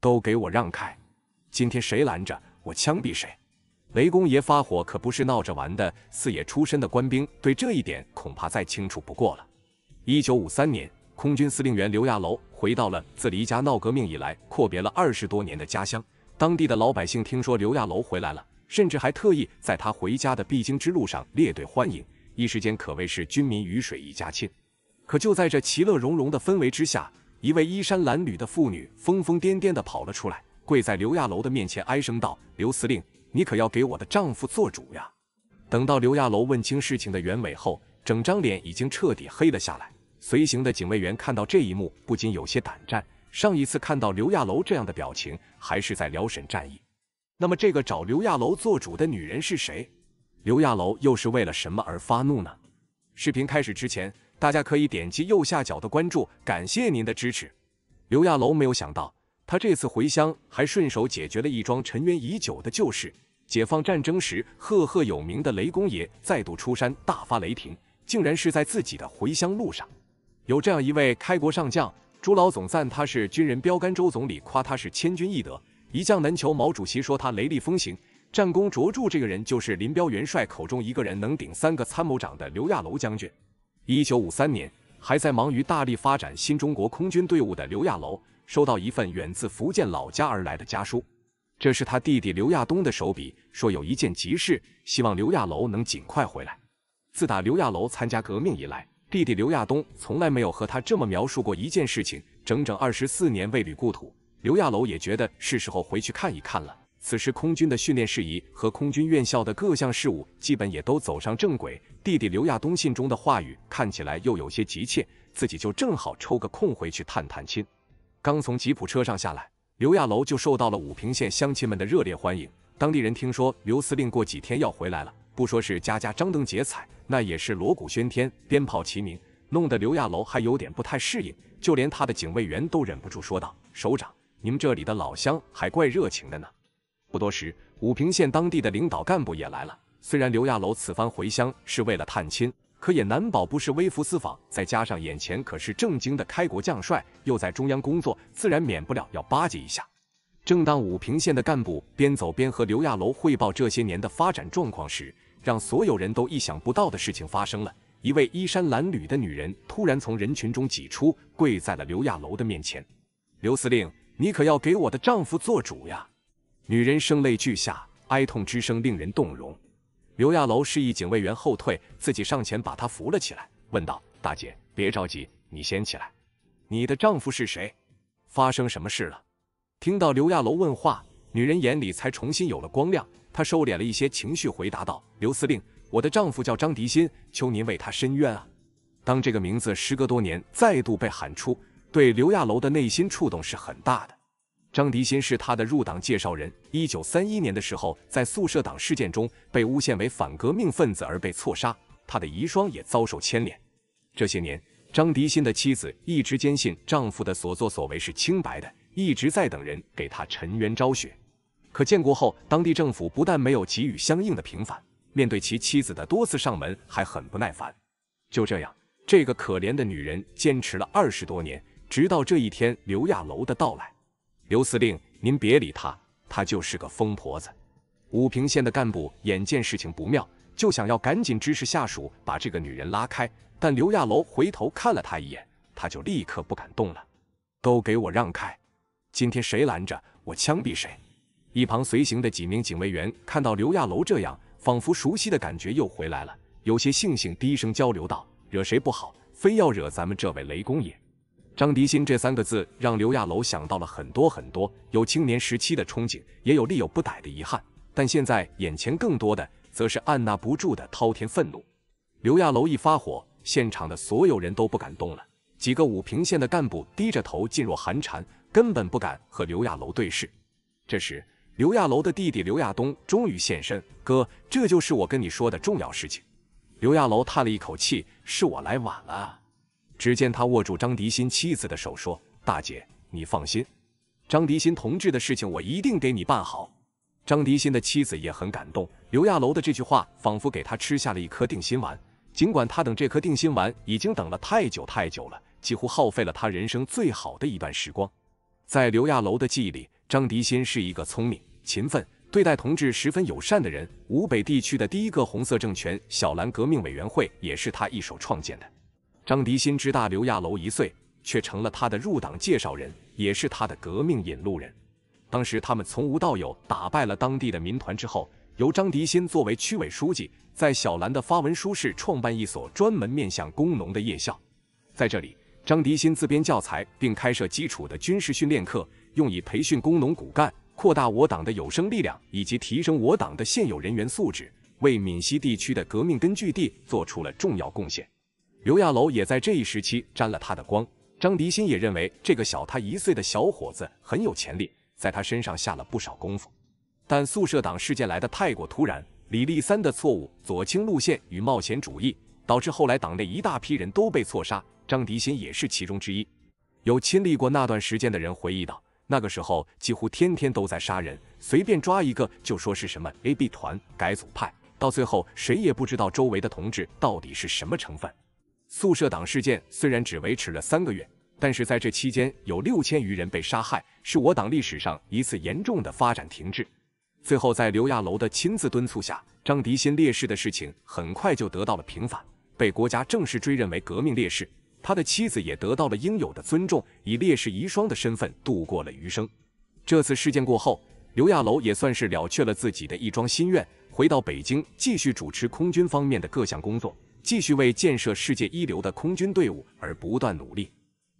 都给我让开！今天谁拦着我，枪毙谁！雷公爷发火可不是闹着玩的。四野出身的官兵对这一点恐怕再清楚不过了。一九五三年，空军司令员刘亚楼回到了自离家闹革命以来阔别了二十多年的家乡。当地的老百姓听说刘亚楼回来了，甚至还特意在他回家的必经之路上列队欢迎，一时间可谓是军民鱼水一家亲。可就在这其乐融融的氛围之下，一位衣衫褴褛的妇女疯疯癫癫地跑了出来，跪在刘亚楼的面前，哀声道：“刘司令，你可要给我的丈夫做主呀！”等到刘亚楼问清事情的原委后，整张脸已经彻底黑了下来。随行的警卫员看到这一幕，不禁有些胆战。上一次看到刘亚楼这样的表情，还是在辽沈战役。那么，这个找刘亚楼做主的女人是谁？刘亚楼又是为了什么而发怒呢？视频开始之前。大家可以点击右下角的关注，感谢您的支持。刘亚楼没有想到，他这次回乡还顺手解决了一桩沉冤已久的旧事。解放战争时赫赫有名的雷公爷再度出山，大发雷霆，竟然是在自己的回乡路上。有这样一位开国上将，朱老总赞他是军人标杆，周总理夸他是千军易得，一将难求，毛主席说他雷厉风行，战功卓著。这个人就是林彪元帅口中一个人能顶三个参谋长的刘亚楼将军。一九五三年，还在忙于大力发展新中国空军队伍的刘亚楼，收到一份远自福建老家而来的家书，这是他弟弟刘亚东的手笔，说有一件急事，希望刘亚楼能尽快回来。自打刘亚楼参加革命以来，弟弟刘亚东从来没有和他这么描述过一件事情，整整二十四年未履故土，刘亚楼也觉得是时候回去看一看了。此时，空军的训练事宜和空军院校的各项事务基本也都走上正轨。弟弟刘亚东信中的话语看起来又有些急切，自己就正好抽个空回去探探亲。刚从吉普车上下来，刘亚楼就受到了武平县乡亲们的热烈欢迎。当地人听说刘司令过几天要回来了，不说是家家张灯结彩，那也是锣鼓喧天，鞭炮齐鸣，弄得刘亚楼还有点不太适应。就连他的警卫员都忍不住说道：“首长，你们这里的老乡还怪热情的呢。”不多时，武平县当地的领导干部也来了。虽然刘亚楼此番回乡是为了探亲，可也难保不是微服私访。再加上眼前可是正经的开国将帅，又在中央工作，自然免不了要巴结一下。正当武平县的干部边走边和刘亚楼汇报这些年的发展状况时，让所有人都意想不到的事情发生了：一位衣衫褴褛的女人突然从人群中挤出，跪在了刘亚楼的面前。“刘司令，你可要给我的丈夫做主呀！”女人声泪俱下，哀痛之声令人动容。刘亚楼示意警卫员后退，自己上前把她扶了起来，问道：“大姐，别着急，你先起来。你的丈夫是谁？发生什么事了？”听到刘亚楼问话，女人眼里才重新有了光亮。她收敛了一些情绪，回答道：“刘司令，我的丈夫叫张迪新，求您为他伸冤啊！”当这个名字时隔多年再度被喊出，对刘亚楼的内心触动是很大的。张迪新是他的入党介绍人。一九三一年的时候，在“宿舍党”事件中，被诬陷为反革命分子而被错杀，他的遗孀也遭受牵连。这些年，张迪新的妻子一直坚信丈夫的所作所为是清白的，一直在等人给他沉冤昭雪。可建国后，当地政府不但没有给予相应的平反，面对其妻子的多次上门，还很不耐烦。就这样，这个可怜的女人坚持了二十多年，直到这一天，刘亚楼的到来。刘司令，您别理他，他就是个疯婆子。武平县的干部眼见事情不妙，就想要赶紧指使下属把这个女人拉开，但刘亚楼回头看了他一眼，他就立刻不敢动了。都给我让开！今天谁拦着我，枪毙谁！一旁随行的几名警卫员看到刘亚楼这样，仿佛熟悉的感觉又回来了，有些悻悻低声交流道：“惹谁不好，非要惹咱们这位雷公爷。”张迪新这三个字，让刘亚楼想到了很多很多，有青年时期的憧憬，也有力有不逮的遗憾。但现在眼前更多的，则是按捺不住的滔天愤怒。刘亚楼一发火，现场的所有人都不敢动了。几个武平县的干部低着头噤若寒蝉，根本不敢和刘亚楼对视。这时，刘亚楼的弟弟刘亚东终于现身：“哥，这就是我跟你说的重要事情。”刘亚楼叹了一口气：“是我来晚了。”只见他握住张迪新妻子的手，说：“大姐，你放心，张迪新同志的事情我一定给你办好。”张迪新的妻子也很感动，刘亚楼的这句话仿佛给他吃下了一颗定心丸。尽管他等这颗定心丸已经等了太久太久了，几乎耗费了他人生最好的一段时光。在刘亚楼的记忆里，张迪新是一个聪明、勤奋、对待同志十分友善的人。吴北地区的第一个红色政权——小兰革命委员会，也是他一手创建的。张迪新之大刘亚楼一岁，却成了他的入党介绍人，也是他的革命引路人。当时他们从无到有打败了当地的民团之后，由张迪新作为区委书记，在小兰的发文书室创办一所专门面向工农的夜校。在这里，张迪新自编教材，并开设基础的军事训练课，用以培训工农骨干，扩大我党的有生力量，以及提升我党的现有人员素质，为闽西地区的革命根据地做出了重要贡献。刘亚楼也在这一时期沾了他的光，张迪新也认为这个小他一岁的小伙子很有潜力，在他身上下了不少功夫。但宿舍党事件来的太过突然，李立三的错误左倾路线与冒险主义，导致后来党内一大批人都被错杀，张迪新也是其中之一。有亲历过那段时间的人回忆道，那个时候几乎天天都在杀人，随便抓一个就说是什么 AB 团改组派，到最后谁也不知道周围的同志到底是什么成分。宿舍党事件虽然只维持了三个月，但是在这期间有六千余人被杀害，是我党历史上一次严重的发展停滞。最后，在刘亚楼的亲自敦促下，张迪新烈士的事情很快就得到了平反，被国家正式追认为革命烈士。他的妻子也得到了应有的尊重，以烈士遗孀的身份度过了余生。这次事件过后，刘亚楼也算是了却了自己的一桩心愿，回到北京继续主持空军方面的各项工作。继续为建设世界一流的空军队伍而不断努力。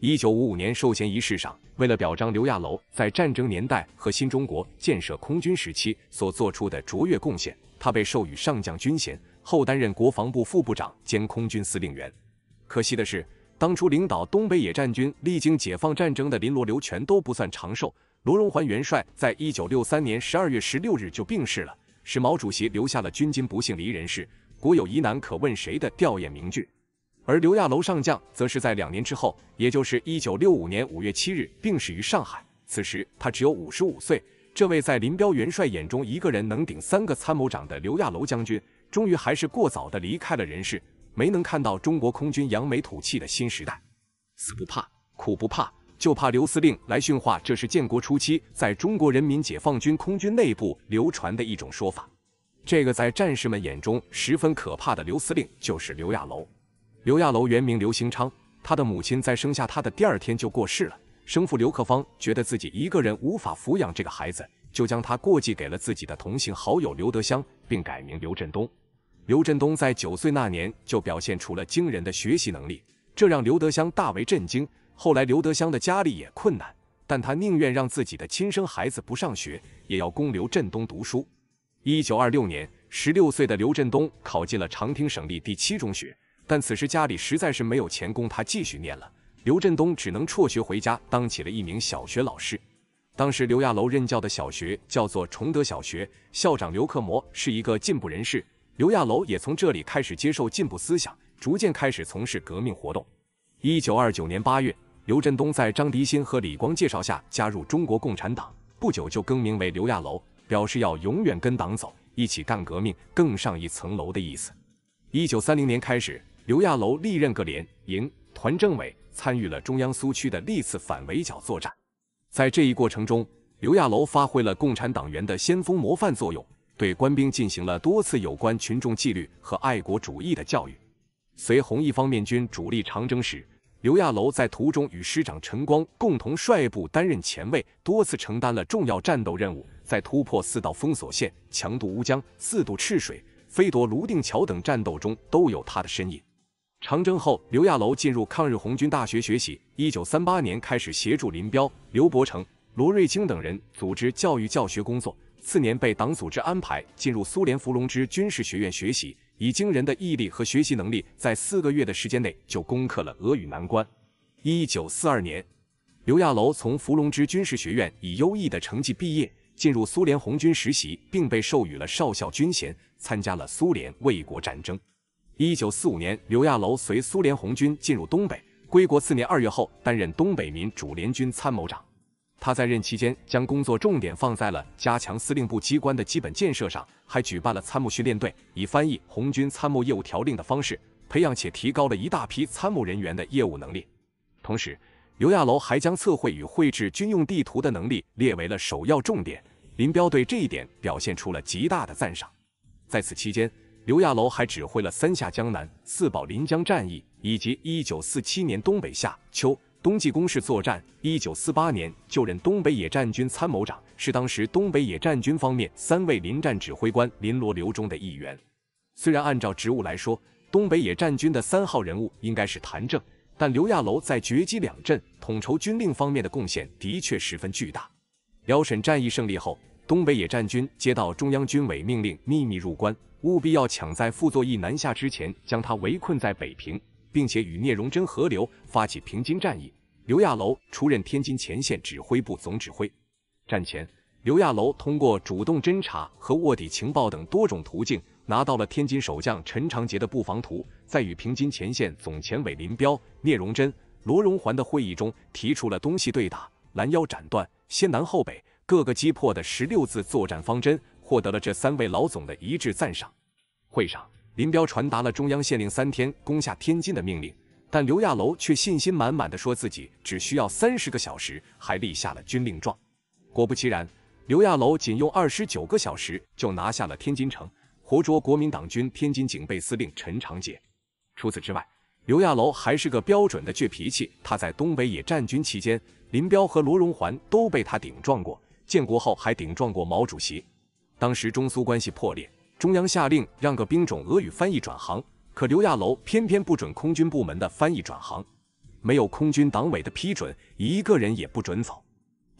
一九五五年授衔仪式上，为了表彰刘亚楼在战争年代和新中国建设空军时期所做出的卓越贡献，他被授予上将军衔，后担任国防部副部长兼空军司令员。可惜的是，当初领导东北野战军历经解放战争的林罗刘全都不算长寿，罗荣桓元帅在一九六三年十二月十六日就病逝了，使毛主席留下了“军金不幸离人世”。国有疑难可问谁的吊唁名句，而刘亚楼上将则是在两年之后，也就是一九六五年五月七日病死于上海，此时他只有五十五岁。这位在林彪元帅眼中一个人能顶三个参谋长的刘亚楼将军，终于还是过早的离开了人世，没能看到中国空军扬眉吐气的新时代。死不怕，苦不怕，就怕刘司令来训话。这是建国初期在中国人民解放军空军内部流传的一种说法。这个在战士们眼中十分可怕的刘司令，就是刘亚楼。刘亚楼原名刘兴昌，他的母亲在生下他的第二天就过世了。生父刘克方觉得自己一个人无法抚养这个孩子，就将他过继给了自己的同性好友刘德香，并改名刘振东。刘振东在九岁那年就表现出了惊人的学习能力，这让刘德香大为震惊。后来，刘德香的家里也困难，但他宁愿让自己的亲生孩子不上学，也要供刘振东读书。一九二六年，十六岁的刘振东考进了长汀省立第七中学，但此时家里实在是没有钱供他继续念了，刘振东只能辍学回家当起了一名小学老师。当时刘亚楼任教的小学叫做崇德小学，校长刘克模是一个进步人士，刘亚楼也从这里开始接受进步思想，逐渐开始从事革命活动。一九二九年八月，刘振东在张迪新和李光介绍下加入中国共产党，不久就更名为刘亚楼。表示要永远跟党走，一起干革命，更上一层楼的意思。一九三零年开始，刘亚楼历任各连、营、团政委，参与了中央苏区的历次反围剿作战。在这一过程中，刘亚楼发挥了共产党员的先锋模范作用，对官兵进行了多次有关群众纪律和爱国主义的教育。随红一方面军主力长征时，刘亚楼在途中与师长陈光共同率部担任前卫，多次承担了重要战斗任务。在突破四道封锁线、强渡乌江、四渡赤水、飞夺泸定桥等战斗中，都有他的身影。长征后，刘亚楼进入抗日红军大学学习。一九三八年开始协助林彪、刘伯承、罗瑞卿等人组织教育教学工作。次年被党组织安排进入苏联伏龙芝军事学院学习，以惊人的毅力和学习能力，在四个月的时间内就攻克了俄语难关。一九四二年，刘亚楼从伏龙芝军事学院以优异的成绩毕业。进入苏联红军实习，并被授予了少校军衔，参加了苏联卫国战争。一九四五年，刘亚楼随苏联红军进入东北，归国次年二月后，担任东北民主联军参谋长。他在任期间，将工作重点放在了加强司令部机关的基本建设上，还举办了参谋训练队，以翻译红军参谋业务条令的方式，培养且提高了一大批参谋人员的业务能力。同时，刘亚楼还将测绘与绘制军用地图的能力列为了首要重点，林彪对这一点表现出了极大的赞赏。在此期间，刘亚楼还指挥了三下江南、四保临江战役，以及1947年东北夏秋冬季攻势作战。1948年就任东北野战军参谋长，是当时东北野战军方面三位临战指挥官林罗刘中的一员。虽然按照职务来说，东北野战军的三号人物应该是谭政。但刘亚楼在绝机两镇统筹军令方面的贡献的确十分巨大。辽沈战役胜利后，东北野战军接到中央军委命令，秘密入关，务必要抢在傅作义南下之前，将他围困在北平，并且与聂荣臻合流，发起平津战役。刘亚楼出任天津前线指挥部总指挥。战前，刘亚楼通过主动侦查和卧底情报等多种途径。拿到了天津守将陈长捷的布防图，在与平津前线总前委林彪、聂荣臻、罗荣桓的会议中，提出了“东西对打，拦腰斩断，先南后北，各个击破”的十六字作战方针，获得了这三位老总的一致赞赏。会上，林彪传达了中央限令三天攻下天津的命令，但刘亚楼却信心满满的说自己只需要三十个小时，还立下了军令状。果不其然，刘亚楼仅用二十九个小时就拿下了天津城。活捉国民党军天津警备司令陈长捷。除此之外，刘亚楼还是个标准的倔脾气。他在东北野战军期间，林彪和罗荣桓都被他顶撞过。建国后还顶撞过毛主席。当时中苏关系破裂，中央下令让个兵种俄语翻译转行，可刘亚楼偏偏不准空军部门的翻译转行，没有空军党委的批准，一个人也不准走。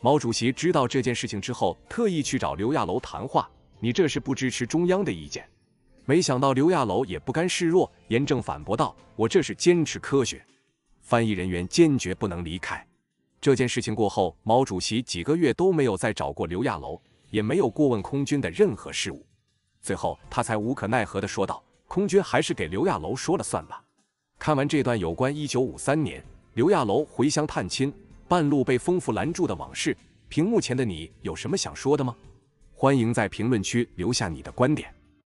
毛主席知道这件事情之后，特意去找刘亚楼谈话。你这是不支持中央的意见，没想到刘亚楼也不甘示弱，严正反驳道：“我这是坚持科学。”翻译人员坚决不能离开。这件事情过后，毛主席几个月都没有再找过刘亚楼，也没有过问空军的任何事务。最后，他才无可奈何地说道：“空军还是给刘亚楼说了算吧。”看完这段有关一九五三年刘亚楼回乡探亲，半路被风父拦住的往事，屏幕前的你有什么想说的吗？欢迎在评论区留下你的观点。